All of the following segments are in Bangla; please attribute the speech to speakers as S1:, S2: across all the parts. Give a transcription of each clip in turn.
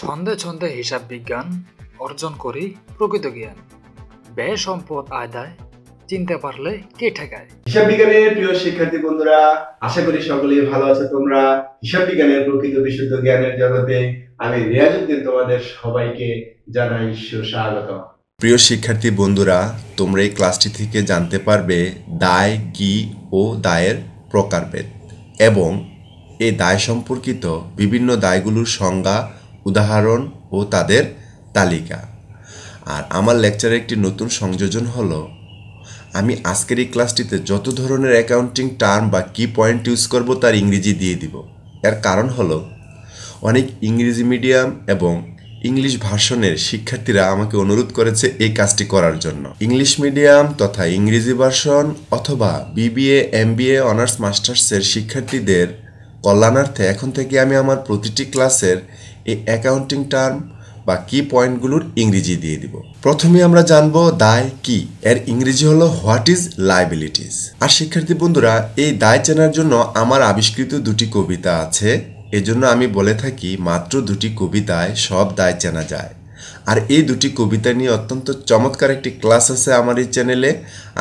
S1: ছন্দে ছন্দে হিসাব বিজ্ঞান অর্জন করি প্রকৃত জ্ঞান ব্যয় সম্পদ আয়দায় চিনতে পারলে কে ঠেকায় হিসাব বিজ্ঞানের প্রিয় শিক্ষার্থী বন্ধুরা আশা করি সকলেই ভালো আছে তোমরা হিসাব বিজ্ঞানের প্রকৃত বিশুদ্ধ জ্ঞানের জগতে আমি রিয়াজুদ্দিন তোমাদের সবাইকে জানাই সুস্বাগতম প্রিয় শিক্ষার্থী বন্ধুরা তোমরা এই ক্লাসটি থেকে জানতে পারবে দায় কি ও দায়ের প্রকারভেদ এবং এই দায় সম্পর্কিত বিভিন্ন দায়গুলোর সংজ্ঞা উদাহরণ ও তাদের তালিকা আর আমার লেকচারে একটি নতুন সংযোজন হলো আমি আজকের এই ক্লাসটিতে যত ধরনের অ্যাকাউন্টিং টার্ম বা কি পয়েন্ট ইউজ করব তার ইংরেজি দিয়ে দিব এর কারণ হলো অনেক ইংরেজি মিডিয়াম এবং ইংলিশ ভার্সনের শিক্ষার্থীরা আমাকে অনুরোধ করেছে এই কাজটি করার জন্য ইংলিশ মিডিয়াম তথা ইংরেজি ভার্সন অথবা বিবিএ এমবিএ অনার্স মাস্টার্সের শিক্ষার্থীদের কল্যাণার্থে এখন থেকে আমি আমার প্রতিটি ক্লাসের এই অ্যাকাউন্টিং টার্ম বা কি পয়েন্টগুলোর ইংরেজি দিয়ে দিব প্রথমে আমরা জানব দায় কি এর ইংরেজি হলো হোয়াট ইজ লাইবিলিটিস আর শিক্ষার্থী বন্ধুরা এই দায় চেনার জন্য আমার আবিষ্কৃত দুটি কবিতা আছে এজন্য আমি বলে থাকি মাত্র দুটি কবিতায় সব দায় চেনা যায় আর এই দুটি কবিতা নিয়ে অত্যন্ত চমৎকার একটি ক্লাস আছে আমার এই চ্যানেলে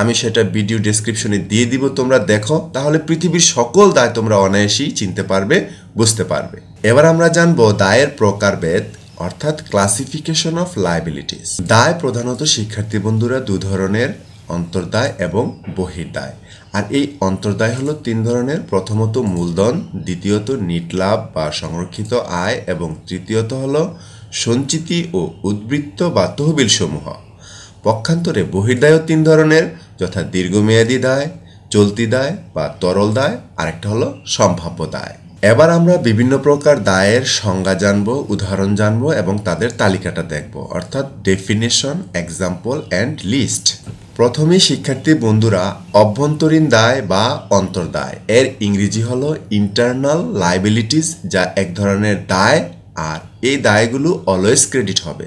S1: আমি সেটা ভিডিও ডিসক্রিপশনে দিয়ে দিব তোমরা দেখো তাহলে পৃথিবীর সকল দায় তোমরা অনায়াসেই চিনতে পারবে বুঝতে পারবে এবার আমরা জানবো দায়ের প্রকারভেদ অর্থাৎ ক্লাসিফিকেশন অফ লাইবিলিটিস দায় প্রধানত শিক্ষার্থী বন্ধুরা দু ধরনের অন্তর্দায় এবং বহির্দায় আর এই অন্তর্দায় হলো তিন ধরনের প্রথমত মূলধন দ্বিতীয়ত নিট লাভ বা সংরক্ষিত আয় এবং তৃতীয়ত হলো সঞ্চিতি ও উদ্বৃত্ত বা তহবিল সমূহ পক্ষান্তরে বহির্দায়ও তিন ধরনের যথা দীর্ঘমেয়াদী দায় চলতি দায় বা তরল দায় আরেকটা হলো সম্ভাব্য দায় এবার আমরা বিভিন্ন প্রকার দায়ের সংজ্ঞা জানব উদাহরণ জানব এবং তাদের তালিকাটা দেখব অর্থাৎ ডেফিনেশন এক্সাম্পল অ্যান্ড লিস্ট প্রথমে শিক্ষার্থী বন্ধুরা অভ্যন্তরীণ দায় বা অন্তর্দায় এর ইংরেজি হলো ইন্টারনাল লাইবিলিটিস যা এক ধরনের দায় আর এই দায়গুলো অলওয়েজ ক্রেডিট হবে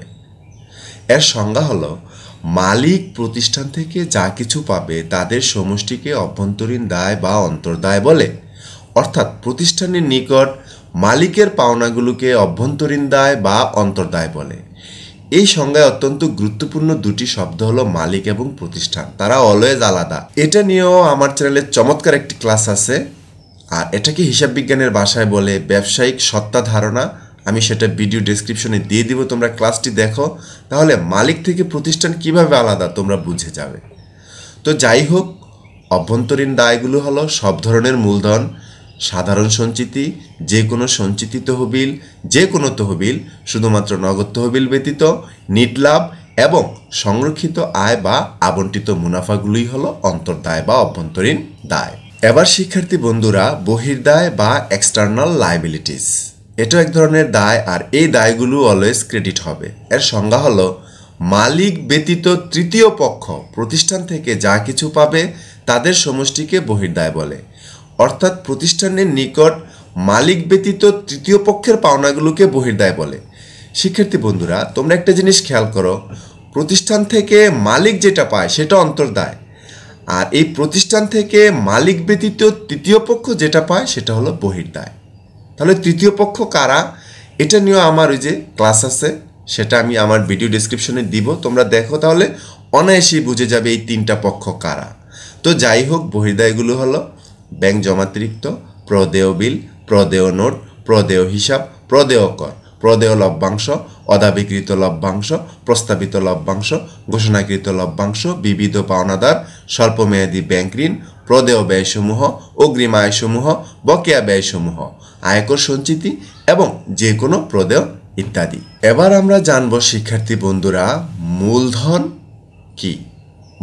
S1: এর সংজ্ঞা হলো মালিক প্রতিষ্ঠান থেকে যা কিছু পাবে তাদের সমষ্টিকে অভ্যন্তরীণ দায় বা অন্তর্দায় বলে অর্থাৎ প্রতিষ্ঠানের নিকট মালিকের পাওনাগুলোকে অভ্যন্তরীণ দায় বা অন্তর্দায় বলে এই সংজ্ঞায় অত্যন্ত গুরুত্বপূর্ণ দুটি শব্দ হলো মালিক এবং প্রতিষ্ঠান তারা অলওয়েজ আলাদা এটা নিয়েও আমার চ্যানেলে চমৎকার একটি ক্লাস আছে আর এটাকে হিসাব বিজ্ঞানের ভাষায় বলে ব্যবসায়িক সত্তা ধারণা আমি সেটা ভিডিও ডিসক্রিপশনে দিয়ে দিব তোমরা ক্লাসটি দেখো তাহলে মালিক থেকে প্রতিষ্ঠান কিভাবে আলাদা তোমরা বুঝে যাবে তো যাই হোক অভ্যন্তরীণ দায়গুলো হলো সব ধরনের মূলধন সাধারণ সঞ্চিতি যে কোনো সঞ্চিতি তহবিল যে কোনো তহবিল শুধুমাত্র নগদ তহবিল ব্যতীত নিট লাভ এবং সংরক্ষিত আয় বা আবণ্টিত মুনাফাগুলোই হলো অন্তর্দায় বা অভ্যন্তরীণ দায় এবার শিক্ষার্থী বন্ধুরা বহির্দায় বা এক্সটার্নাল লাইবিলিটিস এটা এক ধরনের দায় আর এই দায়গুলো অলওয়েজ ক্রেডিট হবে এর সংজ্ঞা হলো মালিক ব্যতীত তৃতীয় পক্ষ প্রতিষ্ঠান থেকে যা কিছু পাবে তাদের সমষ্টিকে বহির্দায় বলে অর্থাৎ প্রতিষ্ঠানের নিকট মালিক ব্যতীত তৃতীয় পক্ষের পাওনাগুলোকে বহির্দায় বলে শিক্ষার্থী বন্ধুরা তোমরা একটা জিনিস খেয়াল করো প্রতিষ্ঠান থেকে মালিক যেটা পায় সেটা অন্তর্দায় আর এই প্রতিষ্ঠান থেকে মালিক ব্যতীত তৃতীয় পক্ষ যেটা পায় সেটা হলো বহির্দায় তাহলে তৃতীয় পক্ষ কারা এটা নিয়েও আমার ওই যে ক্লাস আছে সেটা আমি আমার ভিডিও ডিসক্রিপশনে দিব তোমরা দেখো তাহলে অনায়াসেই বুঝে যাবে এই তিনটা পক্ষ কারা তো যাই হোক বহির্দায়গুলো হলো ব্যাংক জমাতিরিক্ত প্রদেয় বিল প্রদেয় নোট প্রদেয় হিসাব প্রদেয় কর প্রদেয় লভ্যাংশ অদাবিকৃত লভ্যাংশ প্রস্তাবিত লভ্যাংশ ঘোষণাকৃত লভ্যাংশ বিবিধ পাওনাদার স্বল্পমেয়াদী ব্যাংক ঋণ প্রদেয় ব্যয়সমূহ অগ্রিম আয়সমূহ বকেয়া ব্যয়সমূহ আয়কর সঞ্চিতি এবং যে কোনো প্রদেয় ইত্যাদি এবার আমরা জানব শিক্ষার্থী বন্ধুরা মূলধন কী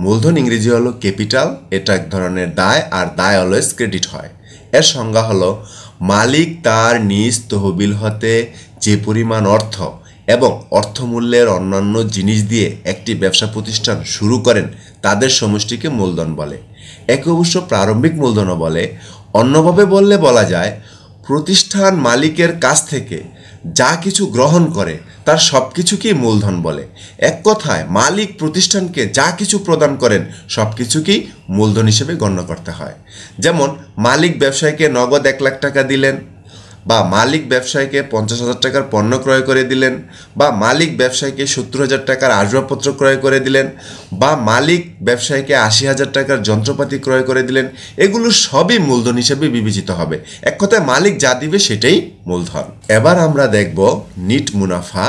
S1: মূলধন ইংরেজি হলো ক্যাপিটাল এটা এক ধরনের দায় আর দায় অলওয়েজ ক্রেডিট হয় এর সংজ্ঞা হলো মালিক তার নিজ তহবিল হতে যে পরিমাণ অর্থ এবং অর্থমূল্যের অন্যান্য জিনিস দিয়ে একটি ব্যবসা প্রতিষ্ঠান শুরু করেন তাদের সমষ্টিকে মূলধন বলে একে অবশ্য প্রারম্ভিক মূলধনও বলে অন্যভাবে বললে বলা যায় প্রতিষ্ঠান মালিকের কাছ থেকে যা কিছু গ্রহণ করে তার সব কিছুকেই মূলধন বলে এক কথায় মালিক প্রতিষ্ঠানকে যা কিছু প্রদান করেন সব কিছুকেই মূলধন হিসেবে গণ্য করতে হয় যেমন মালিক ব্যবসায়ীকে নগদ এক লাখ টাকা দিলেন বা মালিক ব্যবসায়ীকে পঞ্চাশ হাজার টাকার পণ্য ক্রয় করে দিলেন বা মালিক ব্যবসায়ীকে সত্তর হাজার টাকার আসবাবপত্র ক্রয় করে দিলেন বা মালিক ব্যবসায়ীকে আশি হাজার টাকার যন্ত্রপাতি ক্রয় করে দিলেন এগুলো সবই মূলধন হিসেবে বিবেচিত হবে এক কথায় মালিক যা দিবে সেটাই মূলধন এবার আমরা দেখব নিট মুনাফা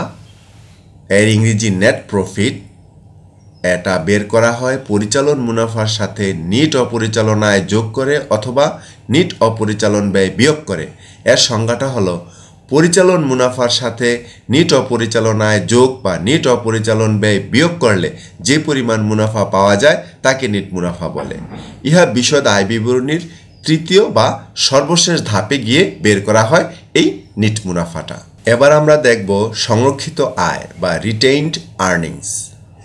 S1: এর ইংরেজি নেট প্রফিট এটা বের করা হয় পরিচালন মুনাফার সাথে নিট অপরিচালনায় যোগ করে অথবা নিট অপরিচালন ব্যয় বিয়োগ করে এর সংজ্ঞাটা হলো পরিচালন মুনাফার সাথে নিট অপরিচালনায় যোগ বা নিট অপরিচালন ব্যয় বিয়োগ করলে যে পরিমাণ মুনাফা পাওয়া যায় তাকে নিট মুনাফা বলে ইহা বিশদ আয় বিবরণীর তৃতীয় বা সর্বশেষ ধাপে গিয়ে বের করা হয় এই নিট মুনাফাটা এবার আমরা দেখব সংরক্ষিত আয় বা রিটেইনড আর্নিংস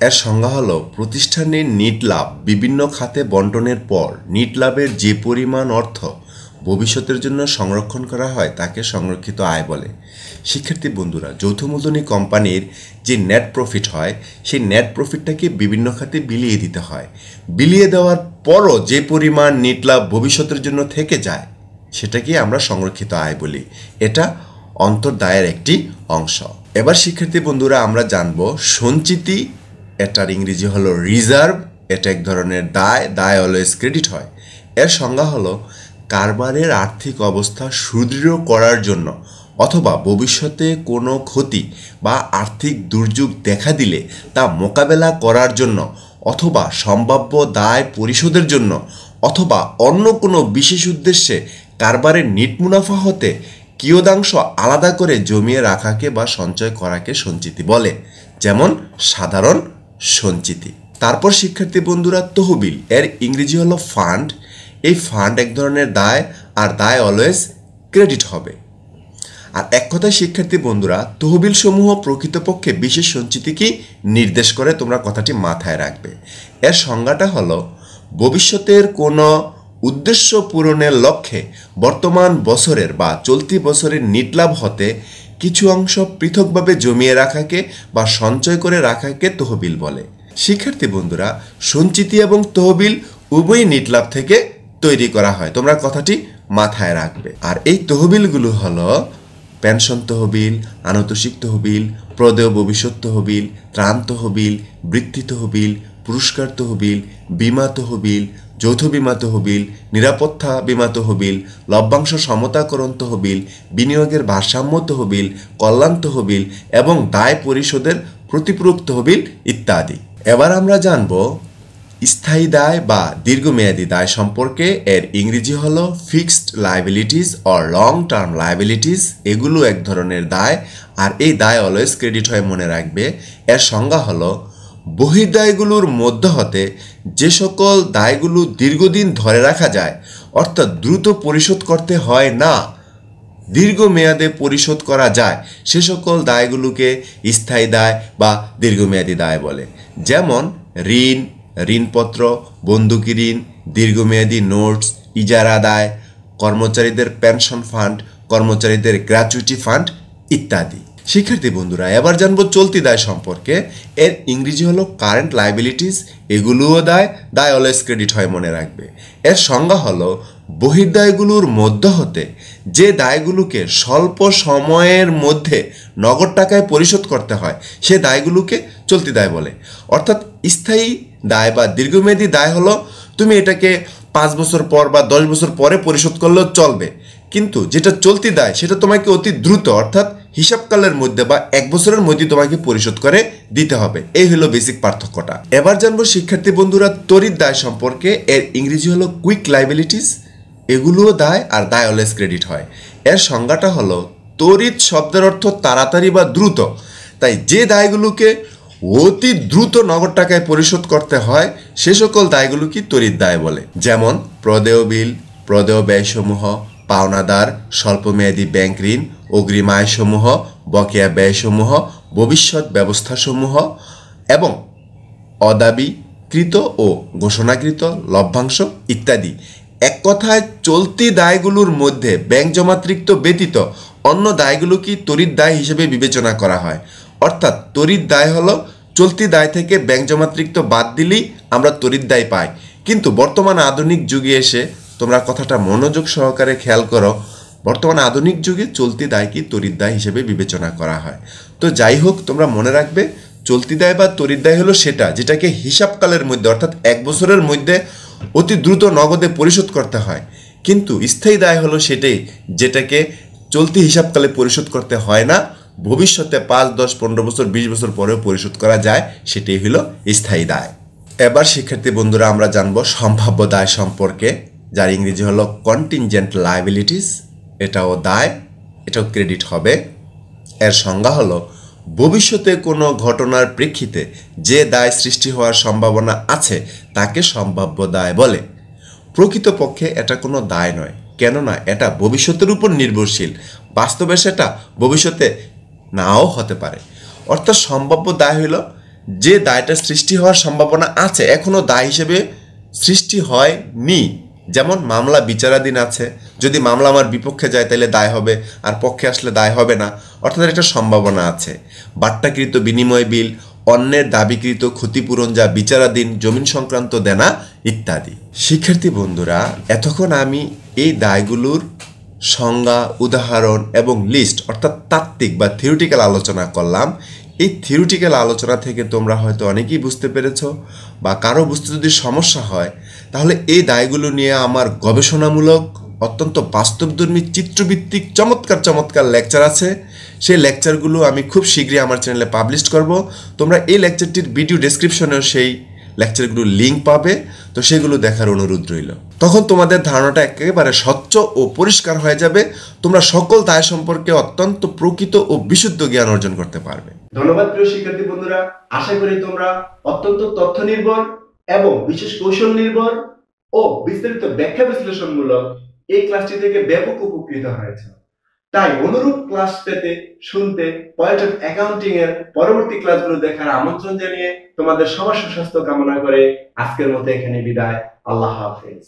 S1: এর সংজ্ঞা হল প্রতিষ্ঠানের নিট লাভ বিভিন্ন খাতে বন্টনের পর নিট লাভের যে পরিমাণ অর্থ ভবিষ্যতের জন্য সংরক্ষণ করা হয় তাকে সংরক্ষিত আয় বলে শিক্ষার্থী বন্ধুরা যৌথ মূলধনী কোম্পানির যে নেট প্রফিট হয় সেই নেট প্রফিটটাকে বিভিন্ন খাতে বিলিয়ে দিতে হয় বিলিয়ে দেওয়ার পরও যে পরিমাণ নিটলাভ লাভ ভবিষ্যতের জন্য থেকে যায় সেটাকে আমরা সংরক্ষিত আয় বলি এটা অন্তর্দায়ের একটি অংশ এবার শিক্ষার্থী বন্ধুরা আমরা জানব সঞ্চিতি এটার ইংরেজি হলো রিজার্ভ এটা এক ধরনের দায় দায় অলওয়েজ ক্রেডিট হয় এর সংজ্ঞা হলো কারবারের আর্থিক অবস্থা সুদৃঢ় করার জন্য অথবা ভবিষ্যতে কোনো ক্ষতি বা আর্থিক দুর্যোগ দেখা দিলে তা মোকাবেলা করার জন্য অথবা সম্ভাব্য দায় পরিশোধের জন্য অথবা অন্য কোনো বিশেষ উদ্দেশ্যে কারবারের নিট মুনাফা হতে কিয়দাংশ আলাদা করে জমিয়ে রাখাকে বা সঞ্চয় করাকে সঞ্চিতি বলে যেমন সাধারণ সঞ্চিতি তারপর শিক্ষার্থী বন্ধুরা তহবিল এর ইংরেজি হলো ফান্ড এই ফান্ড এক ধরনের দায় আর দায় অলওয়েজ ক্রেডিট হবে আর এক কথায় শিক্ষার্থী বন্ধুরা তহবিল সমূহ প্রকৃতপক্ষে বিশেষ সঞ্চিতিকেই নির্দেশ করে তোমরা কথাটি মাথায় রাখবে এর সংজ্ঞাটা হল ভবিষ্যতের কোনো উদ্দেশ্য পূরণের লক্ষ্যে বর্তমান বছরের বা চলতি বছরের নিট লাভ হতে কিছু অংশ পৃথকভাবে জমিয়ে রাখাকে বা সঞ্চয় করে রাখাকে তহবিল বলে শিক্ষার্থী বন্ধুরা সঞ্চিতি এবং তহবিল উভয়ই নিট লাভ থেকে তৈরি করা হয় তোমরা কথাটি মাথায় রাখবে আর এই তহবিলগুলো হলো পেনশন তহবিল আনতোষিক তহবিল প্রদেয় ভবিষ্যৎ তহবিল ত্রাণ তহবিল বৃত্তি তহবিল পুরস্কার তহবিল বিমা তহবিল যৌথ বিমা তহবিল নিরাপত্তা বিমা তহবিল লভ্যাংশ সমতাকরণ তহবিল বিনিয়োগের ভারসাম্য তহবিল কল্যাণ তহবিল এবং দায় পরিশোধের প্রতিপূরক তহবিল ইত্যাদি এবার আমরা জানব স্থায়ী দায় বা দীর্ঘমেয়াদী দায় সম্পর্কে এর ইংরেজি হলো fixed liabilities or long term liabilities এগুলো এক ধরনের দায় আর এই দায় অলওয়েজ ক্রেডিট হয়ে মনে রাখবে এর সংজ্ঞা হলো বহির্দায়গুলোর মধ্য হতে যে সকল দায়গুলো দীর্ঘদিন ধরে রাখা যায় অর্থাৎ দ্রুত পরিশোধ করতে হয় না দীর্ঘমেয়াদে পরিশোধ করা যায় সে সকল দায়গুলোকে স্থায়ী দায় বা দীর্ঘমেয়াদী দায় বলে যেমন ঋণ ঋণপত্র বন্দুকি ঋণ দীর্ঘমেয়াদী নোটস ইজারা আদায় কর্মচারীদের পেনশন ফান্ড কর্মচারীদের গ্র্যাচুইটি ফান্ড ইত্যাদি শিক্ষার্থী বন্ধুরা এবার জানবো চলতি দায় সম্পর্কে এর ইংরেজি হলো কারেন্ট লাইবিলিটিস এগুলোও দায় দায় অলওয়েজ ক্রেডিট হয় মনে রাখবে এর সংজ্ঞা হলো বহির্দায়গুলোর মধ্য হতে যে দায়গুলোকে স্বল্প সময়ের মধ্যে নগদ টাকায় পরিশোধ করতে হয় সে দায়গুলোকে চলতি দায় বলে অর্থাৎ স্থায়ী দায় বা দীর্ঘমেয়াদী দায় হলো তুমি এটাকে পাঁচ বছর পর বা দশ বছর পরে পরিশোধ করলেও চলবে কিন্তু যেটা চলতি দায় সেটা তোমাকে অতি দ্রুত অর্থাৎ হিসাবকালের মধ্যে বা এক বছরের মধ্যে তোমাকে পরিশোধ করে দিতে হবে এই হলো বেসিক পার্থক্যটা এবার জানবো শিক্ষার্থী বন্ধুরা তরিত দায় সম্পর্কে এর ইংরেজি হলো কুইক লাইবিলিটিস এগুলোও দায় আর দায় অলেস ক্রেডিট হয় এর সংজ্ঞাটা হলো তরিত শব্দের অর্থ তাড়াতাড়ি বা দ্রুত তাই যে দায়গুলোকে অতি দ্রুত নগদ টাকায় পরিশোধ করতে হয় সে সকল দায়গুলোকে তরিত দায় বলে যেমন প্রদেয় বিল প্রদেয় ব্যয়সমূহ পাওনাদার স্বল্পমেয়াদী ব্যাংক ঋণ অগ্রিম আয়সমূহ বকেয়া ব্যয়সমূহ ভবিষ্যৎ ব্যবস্থাসমূহ এবং অদাবিকৃত ও ঘোষণাকৃত লভ্যাংশ ইত্যাদি এক কথায় চলতি দায়গুলোর মধ্যে ব্যাংক জমাতৃপ্ত ব্যতীত অন্য দায়গুলোকে তড়িৎ দায় হিসেবে বিবেচনা করা হয় অর্থাৎ তরিত দায় হলো চলতি দায় থেকে ব্যাংক জমাতৃক্ত বাদ দিলেই আমরা তরিত দায় পাই কিন্তু বর্তমান আধুনিক যুগে এসে তোমরা কথাটা মনোযোগ সহকারে খেয়াল করো বর্তমান আধুনিক যুগে চলতি দায়কেই তরিত দায় হিসেবে বিবেচনা করা হয় তো যাই হোক তোমরা মনে রাখবে চলতি দায় বা তরিত দায় হলো সেটা যেটাকে হিসাবকালের মধ্যে অর্থাৎ এক বছরের মধ্যে অতি দ্রুত নগদে পরিশোধ করতে হয় কিন্তু স্থায়ী দায় হলো সেটাই যেটাকে চলতি হিসাবকালে পরিশোধ করতে হয় না ভবিষ্যতে পাঁচ দশ পনেরো বছর বিশ বছর পরেও পরিশোধ করা যায় সেটি হলো স্থায়ী দায় এবার শিক্ষার্থী বন্ধুরা আমরা জানব সম্ভাব্য দায় সম্পর্কে যার ইংরেজি হলো কন্টিনজেন্ট লাইবিলিটিস এটাও দায় এটাও ক্রেডিট হবে এর সংজ্ঞা হলো ভবিষ্যতে কোনো ঘটনার প্রেক্ষিতে যে দায় সৃষ্টি হওয়ার সম্ভাবনা আছে তাকে সম্ভাব্য দায় বলে প্রকৃতপক্ষে এটা কোনো দায় নয় কেননা এটা ভবিষ্যতের উপর নির্ভরশীল বাস্তবে সেটা ভবিষ্যতে নাও হতে পারে অর্থাৎ সম্ভাব্য দায় হইল যে দায়টা সৃষ্টি হওয়ার সম্ভাবনা আছে এখনও দায় হিসেবে সৃষ্টি হয়নি যেমন মামলা বিচারাধীন আছে যদি মামলা আমার বিপক্ষে যায় তাহলে দায় হবে আর পক্ষে আসলে দায় হবে না অর্থাৎ একটা সম্ভাবনা আছে বাট্টাকৃত বিনিময় বিল অন্যের দাবিকৃত ক্ষতিপূরণ যা বিচারাধীন জমিন সংক্রান্ত দেনা ইত্যাদি শিক্ষার্থী বন্ধুরা এতক্ষণ আমি এই দায়গুলোর সংজ্ঞা উদাহরণ এবং লিস্ট অর্থাৎ তাত্ত্বিক বা থিওরিটিক্যাল আলোচনা করলাম এই থিওরিটিক্যাল আলোচনা থেকে তোমরা হয়তো অনেকেই বুঝতে পেরেছ বা কারো বুঝতে যদি সমস্যা হয় তাহলে এই দায়গুলো নিয়ে আমার গবেষণামূলক অত্যন্ত বাস্তবধর্মী চিত্রভিত্তিক চমৎকার চমৎকার লেকচার আছে সেই লেকচারগুলো আমি খুব শীঘ্রই আমার চ্যানেলে পাবলিশ করব তোমরা এই লেকচারটির ভিডিও ডেসক্রিপশনেও সেই লেকচারগুলোর লিঙ্ক পাবে তো সেগুলো দেখার অনুরোধ রইল তখন তোমাদের ধারণাটা একেবারে স্বচ্ছ ও পরিষ্কার হয়ে যাবে তোমরা সকল দায় সম্পর্কে অত্যন্ত প্রকৃত ও বিশুদ্ধ জ্ঞান অর্জন করতে পারবে ধন্যবাদ প্রিয় শিক্ষার্থী বন্ধুরা আশা করি তোমরা অত্যন্ত তথ্য নির্ভর এবং বিশেষ কৌশল নির্ভর ও বিস্তারিত ব্যাখ্যা বিশ্লেষণমূলক এই ক্লাসটি থেকে ব্যাপক উপকৃত হয়েছে তাই অনুরূপ ক্লাস পেতে শুনতে পয়েন্ট অফ অ্যাকাউন্টিং এর পরবর্তী ক্লাসগুলো দেখার আমন্ত্রণ জানিয়ে তোমাদের সবার সুস্বাস্থ্য কামনা করে আজকের মতো এখানে বিদায় আল্লাহ হাফেজ